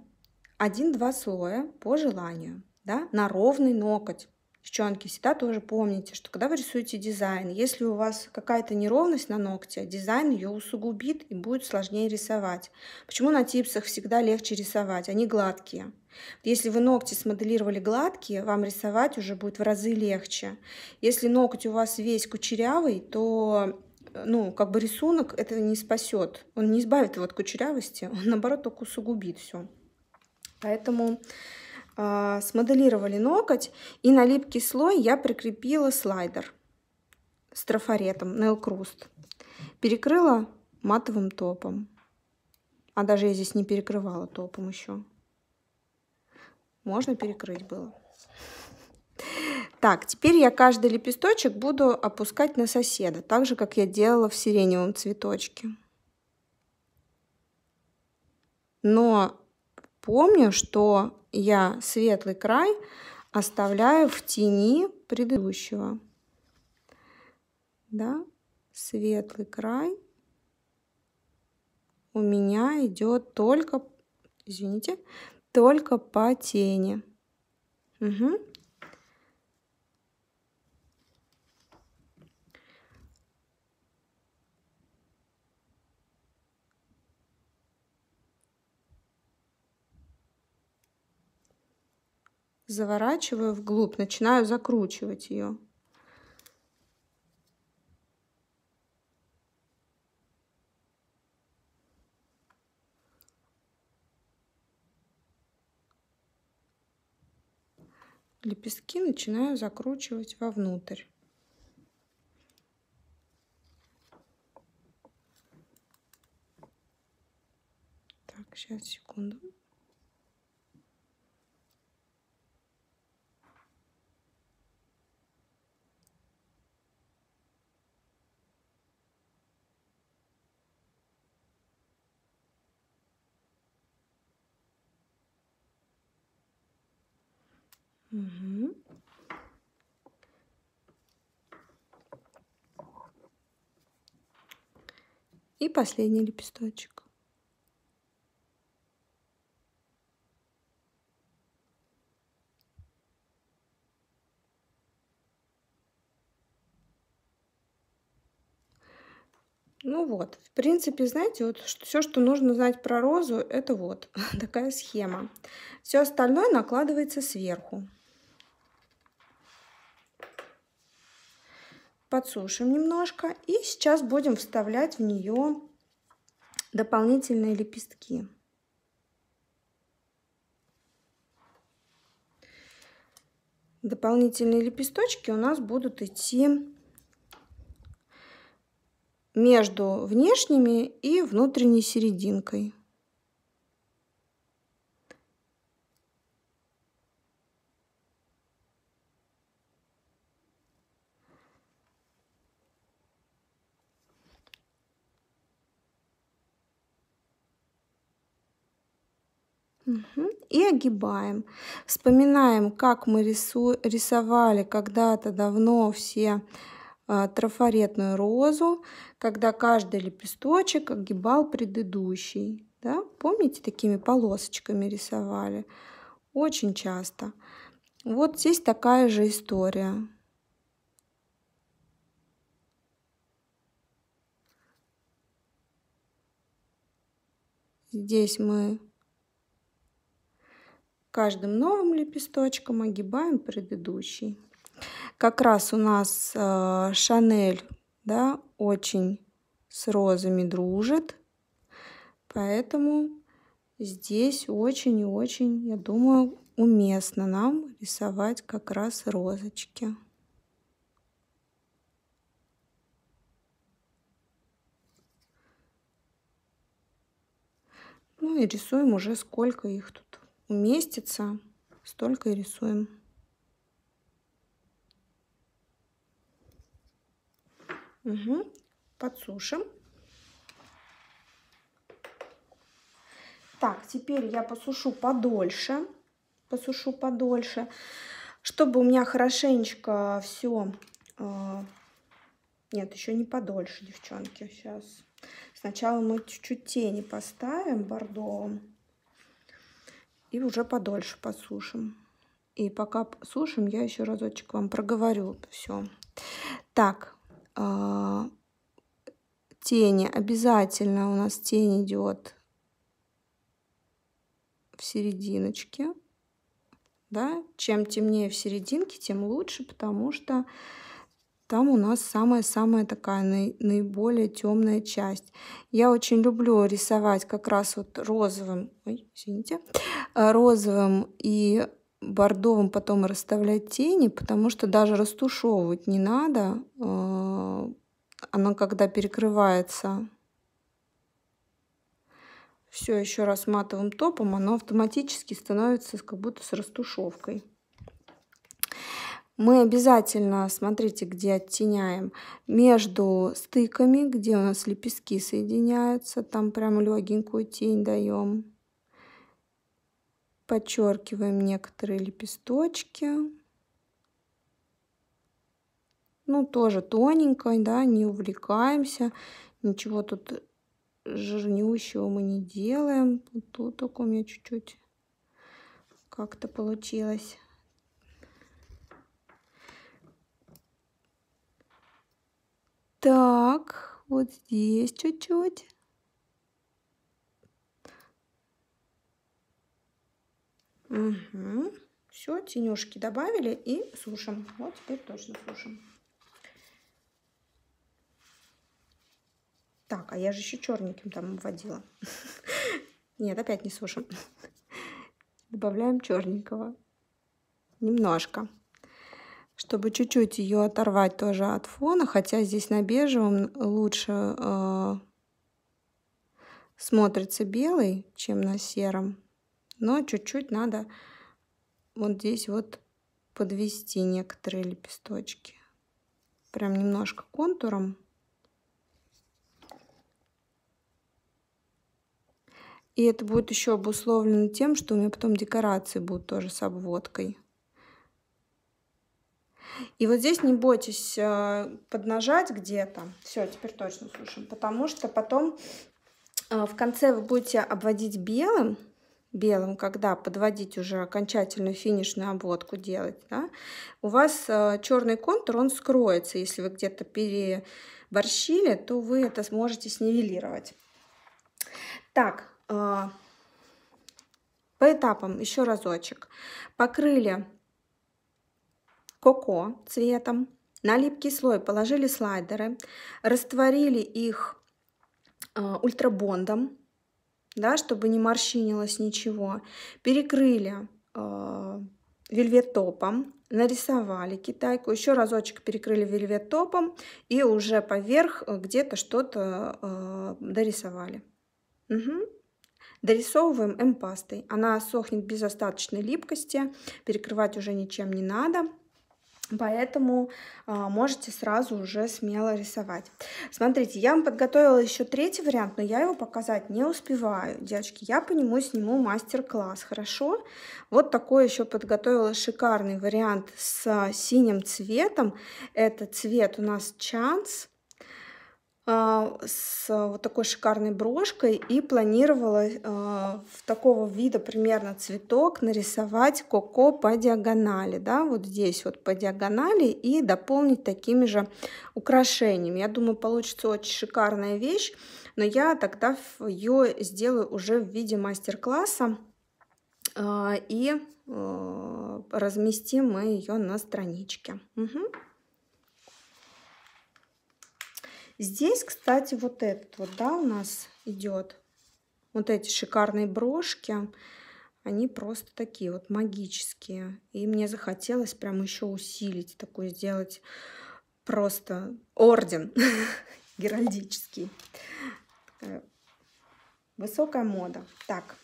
один-два слоя по желанию, да, на ровный ноготь. Девчонки, всегда тоже помните, что когда вы рисуете дизайн, если у вас какая-то неровность на ногте, дизайн ее усугубит и будет сложнее рисовать. Почему на типсах всегда легче рисовать? Они гладкие. Если вы ногти смоделировали гладкие, вам рисовать уже будет в разы легче. Если ноготь у вас весь кучерявый, то ну, как бы рисунок это не спасет. Он не избавит его от кучерявости, он наоборот только усугубит все. Поэтому а, смоделировали ноготь, и на липкий слой я прикрепила слайдер с трафаретом Nail Crust. Перекрыла матовым топом. А даже я здесь не перекрывала топом еще. Можно перекрыть было. Так, теперь я каждый лепесточек буду опускать на соседа, так же, как я делала в сиреневом цветочке. Но помню, что я светлый край оставляю в тени предыдущего. Да, светлый край у меня идет только, извините, только по тени. Угу. заворачиваю вглубь, начинаю закручивать ее. Лепестки начинаю закручивать вовнутрь. Так, сейчас, секунду. Угу. И последний лепесточек. Ну вот, в принципе, знаете, вот все, что нужно знать про розу, это вот такая схема. Все остальное накладывается сверху. подсушим немножко. И сейчас будем вставлять в нее дополнительные лепестки. Дополнительные лепесточки у нас будут идти между внешними и внутренней серединкой. И огибаем. Вспоминаем, как мы рису... рисовали когда-то давно все э, трафаретную розу, когда каждый лепесточек огибал предыдущий. Да? Помните, такими полосочками рисовали? Очень часто. Вот здесь такая же история. Здесь мы каждым новым лепесточком огибаем предыдущий. Как раз у нас э, Шанель, да, очень с розами дружит, поэтому здесь очень и очень, я думаю, уместно нам рисовать как раз розочки. Ну и рисуем уже сколько их тут уместится, столько и рисуем. Угу. Подсушим. Так, теперь я посушу подольше. Посушу подольше, чтобы у меня хорошенечко все... Э, нет, еще не подольше, девчонки. Сейчас сначала мы чуть-чуть тени поставим бордовым и уже подольше посушим. И пока сушим, я еще разочек вам проговорю все. Так, а, тени. Обязательно у нас тень идет в серединочке. Да? Чем темнее в серединке, тем лучше, потому что там у нас самая-самая такая наиболее темная часть. Я очень люблю рисовать как раз вот розовым, ой, извините, э, розовым и бордовым потом расставлять тени, потому что даже растушевывать не надо. Э, она когда перекрывается все еще раз матовым топом, она автоматически становится как будто с растушевкой. Мы обязательно, смотрите, где оттеняем, между стыками, где у нас лепестки соединяются, там прям легенькую тень даем. Подчеркиваем некоторые лепесточки. Ну, тоже тоненько, да, не увлекаемся, ничего тут жирнющего мы не делаем. Тут только у меня чуть-чуть как-то получилось. Так, вот здесь чуть-чуть. Угу. Все, тенюшки добавили и сушим. Вот теперь точно сушим. Так, а я же еще черненьким там вводила. Нет, опять не сушим. Добавляем черненького. Немножко чтобы чуть-чуть ее оторвать тоже от фона, хотя здесь на бежевом лучше э, смотрится белый, чем на сером. Но чуть-чуть надо вот здесь вот подвести некоторые лепесточки. Прям немножко контуром. И это будет еще обусловлено тем, что у меня потом декорации будут тоже с обводкой. И вот здесь не бойтесь э, поднажать где-то. Все, теперь точно слушаем. Потому что потом э, в конце вы будете обводить белым, белым, когда подводить уже окончательную финишную обводку делать, да, у вас э, черный контур, он скроется. Если вы где-то переборщили, то вы это сможете снивелировать. Так, по этапам еще разочек. Покрыли коко цветом. На липкий слой положили слайдеры, растворили их э, ультрабондом, да, чтобы не морщинилось ничего. Перекрыли э, вельвет топом, нарисовали китайку, еще разочек перекрыли вельвет топом и уже поверх э, где-то что-то э, дорисовали. Угу. Дорисовываем эмпастой, Она сохнет без остаточной липкости, перекрывать уже ничем не надо. Поэтому а, можете сразу уже смело рисовать. Смотрите, я вам подготовила еще третий вариант, но я его показать не успеваю. Девочки, я по нему сниму мастер-класс, хорошо? Вот такой еще подготовила шикарный вариант с синим цветом. Это цвет у нас Chance. А, с а, вот такой шикарной брошкой и планировала а, в такого вида примерно цветок нарисовать коко по диагонали, да, вот здесь вот по диагонали и дополнить такими же украшениями. Я думаю, получится очень шикарная вещь, но я тогда ее сделаю уже в виде мастер-класса и разместим мы ее на страничке. Угу. Здесь, кстати, вот этот вот, да, у нас идет. Вот эти шикарные брошки, они просто такие вот магические. И мне захотелось прям еще усилить, такой сделать просто орден геральдический. Высокая мода. Так,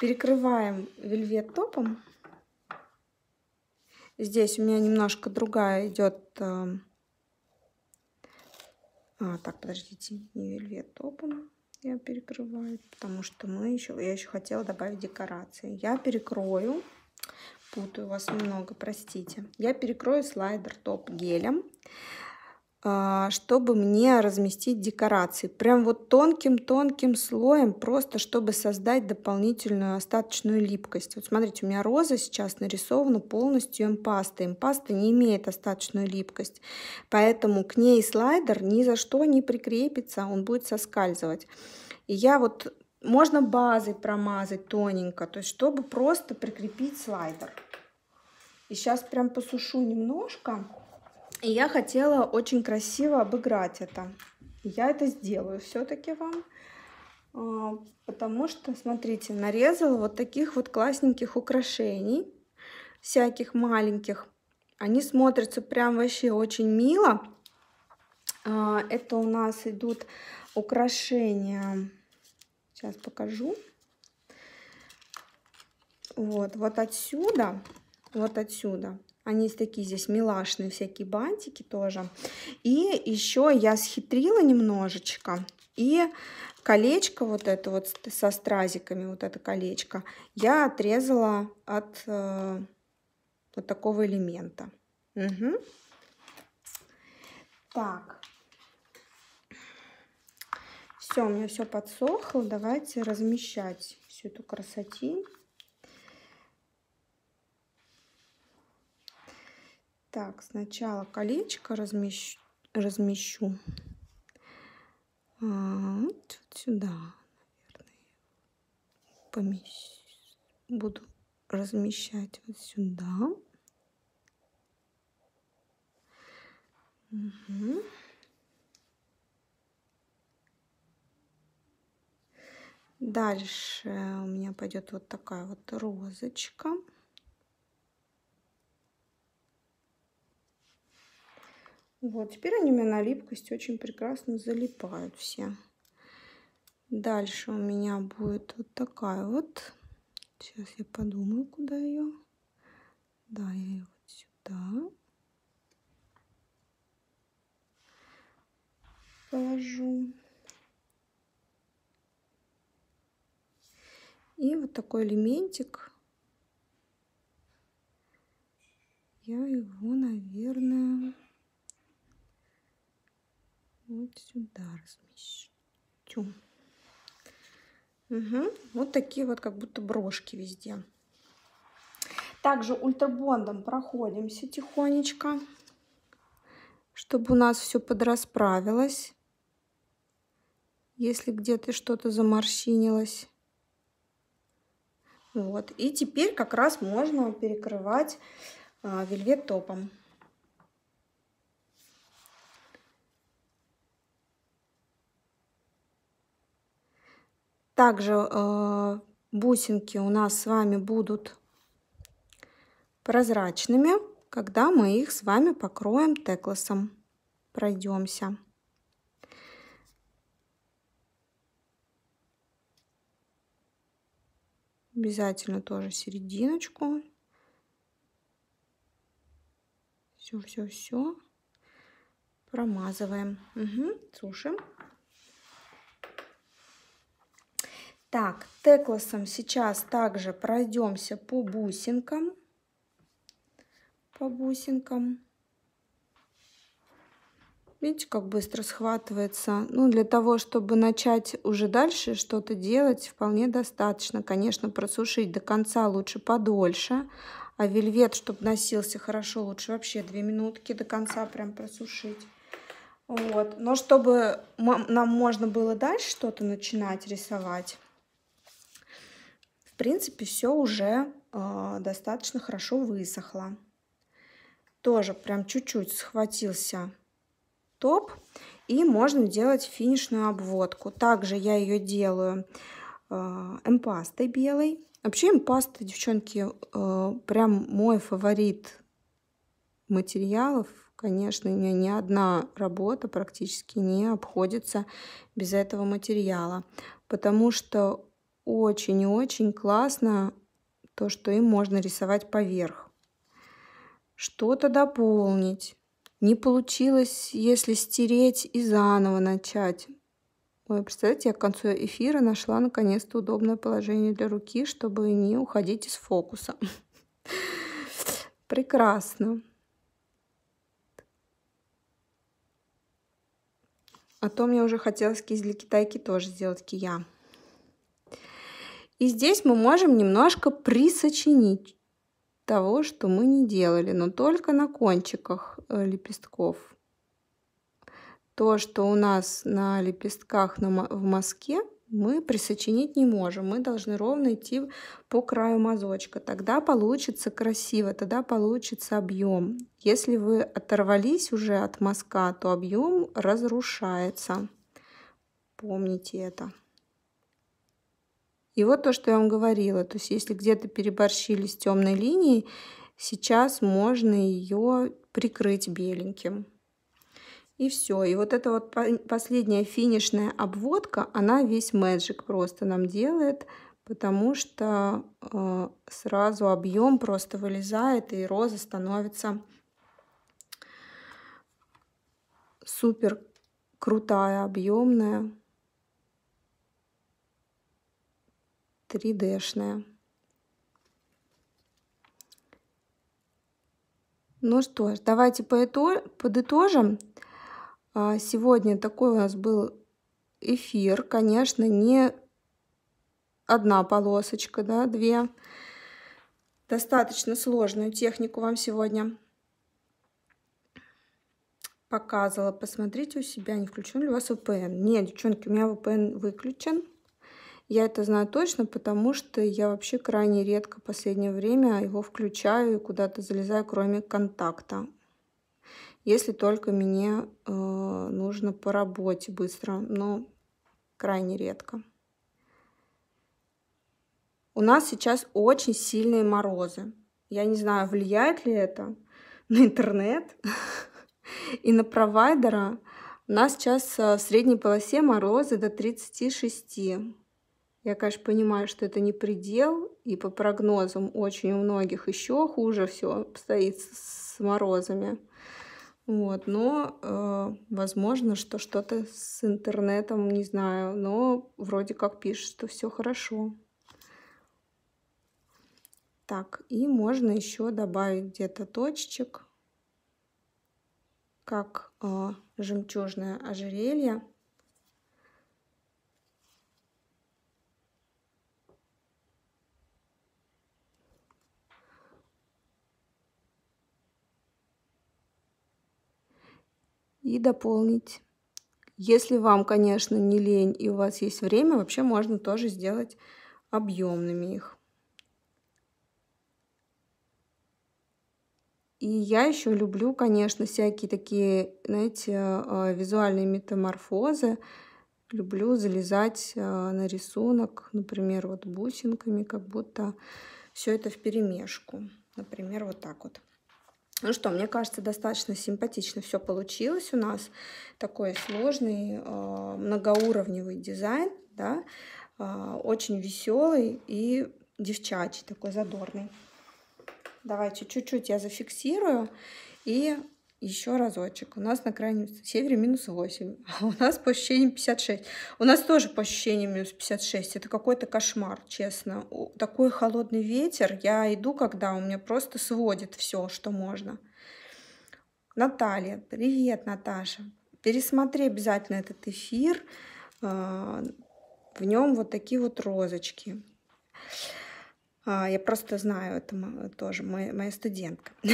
перекрываем вельвет топом. Здесь у меня немножко другая идет э, а, так, подождите, не вельвет топом я перекрываю, потому что мы еще, я еще хотела добавить декорации. Я перекрою, путаю вас немного, простите. Я перекрою слайдер топ гелем. А, чтобы мне разместить декорации. Прям вот тонким-тонким слоем, просто чтобы создать дополнительную остаточную липкость. Вот смотрите, у меня роза сейчас нарисована полностью эмпастой. Эмпаста не имеет остаточную липкость, поэтому к ней слайдер ни за что не прикрепится, он будет соскальзывать. И я вот, можно базой промазать тоненько, то есть чтобы просто прикрепить слайдер. И сейчас прям посушу немножко. И я хотела очень красиво обыграть это. Я это сделаю все-таки вам. А, потому что, смотрите, нарезала вот таких вот классненьких украшений. Всяких маленьких. Они смотрятся прям вообще очень мило. А, это у нас идут украшения. Сейчас покажу. Вот, вот отсюда, вот отсюда они такие здесь милашные всякие бантики тоже. И еще я схитрила немножечко. И колечко вот это вот со стразиками, вот это колечко, я отрезала от э, вот такого элемента. Угу. Так. Все, у меня все подсохло. Давайте размещать всю эту красотень. Так, сначала колечко размещу. размещу. А, вот сюда, наверное, помещу. буду размещать вот сюда. Угу. Дальше у меня пойдет вот такая вот розочка. Вот, теперь они у меня на липкость очень прекрасно залипают все. Дальше у меня будет вот такая вот. Сейчас я подумаю, куда ее. Да, я ее вот сюда. Положу. И вот такой элементик. Я его, наверное вот сюда размещу. Угу. Вот такие вот как будто брошки везде. Также ультрабондом проходимся тихонечко, чтобы у нас все подрасправилось. Если где-то что-то заморщинилось. Вот. И теперь как раз можно перекрывать а, вельвет топом. Также э, бусинки у нас с вами будут прозрачными, когда мы их с вами покроем теклосом. Пройдемся. Обязательно тоже серединочку. Все-все-все. Промазываем. Угу, сушим. Так, теклосом сейчас также пройдемся по бусинкам. По бусинкам. Видите, как быстро схватывается. Ну, для того, чтобы начать уже дальше что-то делать, вполне достаточно. Конечно, просушить до конца лучше подольше. А вельвет, чтобы носился хорошо, лучше вообще две минутки до конца прям просушить. Вот. Но чтобы нам можно было дальше что-то начинать рисовать, в принципе, все уже э, достаточно хорошо высохло. Тоже прям чуть-чуть схватился топ. И можно делать финишную обводку. Также я ее делаю э, эмпастой белой. Вообще эмпаста, девчонки, э, прям мой фаворит материалов. Конечно, у меня ни одна работа практически не обходится без этого материала, потому что очень и очень классно то, что им можно рисовать поверх. Что-то дополнить. Не получилось, если стереть и заново начать. Ой, представляете, я к концу эфира нашла наконец-то удобное положение для руки, чтобы не уходить из фокуса. Прекрасно. А то мне уже хотелось из для китайки тоже сделать кия. И здесь мы можем немножко присочинить того, что мы не делали, но только на кончиках э, лепестков. То, что у нас на лепестках в мазке, мы присочинить не можем. Мы должны ровно идти по краю мазочка. Тогда получится красиво, тогда получится объем. Если вы оторвались уже от мазка, то объем разрушается. Помните это. И вот то, что я вам говорила, то есть если где-то переборщили с темной линией, сейчас можно ее прикрыть беленьким. И все. И вот эта вот последняя финишная обводка, она весь мэджик просто нам делает, потому что э, сразу объем просто вылезает, и роза становится супер крутая, объемная. 3D-шная. Ну что ж, давайте подытожим. А, сегодня такой у нас был эфир. Конечно, не одна полосочка, да, две. Достаточно сложную технику вам сегодня показывала. Посмотрите у себя, не включен ли у вас VPN. Нет, девчонки, у меня VPN выключен. Я это знаю точно, потому что я вообще крайне редко в последнее время его включаю и куда-то залезаю, кроме контакта. Если только мне э, нужно по работе быстро, но крайне редко. У нас сейчас очень сильные морозы. Я не знаю, влияет ли это на интернет и на провайдера. У нас сейчас э, в средней полосе морозы до 36. Я, конечно, понимаю, что это не предел, и по прогнозам очень у многих еще хуже все обстоит с морозами. Вот, но э, возможно, что что-то с интернетом, не знаю, но вроде как пишет, что все хорошо. Так, и можно еще добавить где-то точечек, как э, жемчужное ожерелье. и дополнить. Если вам, конечно, не лень и у вас есть время, вообще можно тоже сделать объемными их. И я еще люблю, конечно, всякие такие, знаете, а, визуальные метаморфозы. Люблю залезать а, на рисунок, например, вот бусинками, как будто все это в перемешку. Например, вот так вот. Ну что, мне кажется, достаточно симпатично все получилось у нас. Такой сложный а, многоуровневый дизайн, да, а, очень веселый и девчачий, такой задорный. Давайте чуть-чуть я зафиксирую и еще разочек. У нас на крайнем севере минус 8, а у нас по ощущениям 56. У нас тоже по ощущениям минус 56. Это какой-то кошмар, честно. Такой холодный ветер. Я иду, когда у меня просто сводит все, что можно. Наталья. Привет, Наташа. Пересмотри обязательно этот эфир. А, в нем вот такие вот розочки. А, я просто знаю, это тоже моя студентка.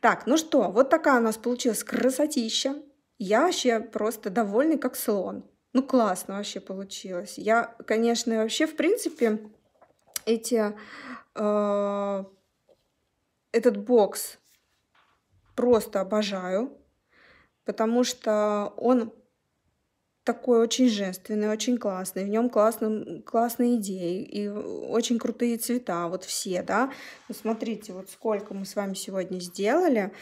Так, ну что, вот такая у нас получилась красотища. Я вообще просто довольный как слон. Ну, классно вообще получилось. Я, конечно, вообще, в принципе, эти, э, этот бокс просто обожаю, потому что он такой очень женственный, очень классный, в нем классно, классные идеи и очень крутые цвета, вот все, да. Ну, смотрите, вот сколько мы с вами сегодня сделали,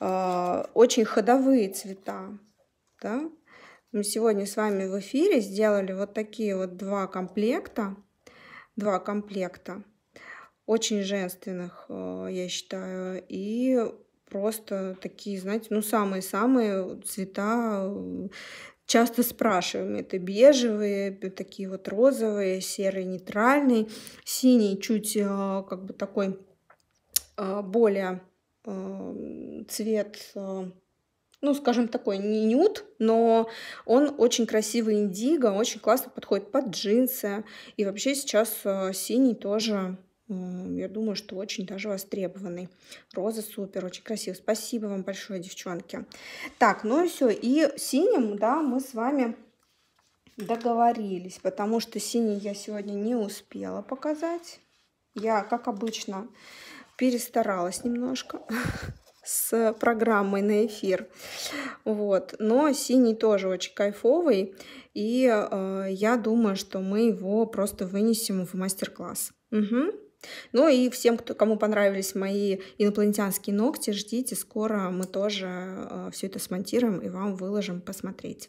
э, очень ходовые цвета, да. Мы сегодня с вами в эфире сделали вот такие вот два комплекта, два комплекта, очень женственных, э, я считаю, и просто такие, знаете, ну, самые-самые цвета часто спрашиваем. Это бежевые, такие вот розовые, серый нейтральный, синий чуть э, как бы такой э, более э, цвет, ну, скажем, такой не нюд, но он очень красивый индиго, очень классно подходит под джинсы. И вообще сейчас синий тоже я думаю, что очень даже востребованный. Роза супер, очень красиво. Спасибо вам большое, девчонки. Так, ну и все. И синим, да, мы с вами договорились, потому что синий я сегодня не успела показать. Я, как обычно, перестаралась немножко с программой на эфир. Вот. Но синий тоже очень кайфовый. И э, я думаю, что мы его просто вынесем в мастер-класс. Угу. Ну и всем, кто, кому понравились мои инопланетянские ногти, ждите, скоро мы тоже э, все это смонтируем и вам выложим посмотреть.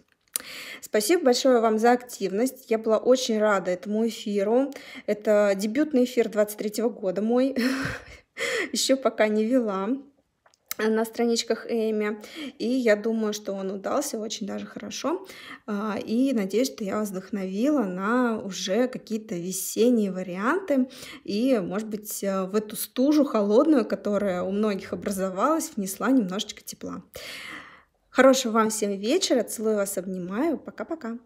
Спасибо большое вам за активность. Я была очень рада этому эфиру. Это дебютный эфир 23 года мой. Еще пока не вела на страничках Эми. И я думаю, что он удался очень даже хорошо. А, и надеюсь, что я вас вдохновила на уже какие-то весенние варианты. И, может быть, э, в эту стужу холодную, которая у многих образовалась, внесла немножечко тепла. Хорошего вам всем вечера. Целую вас, обнимаю. Пока-пока.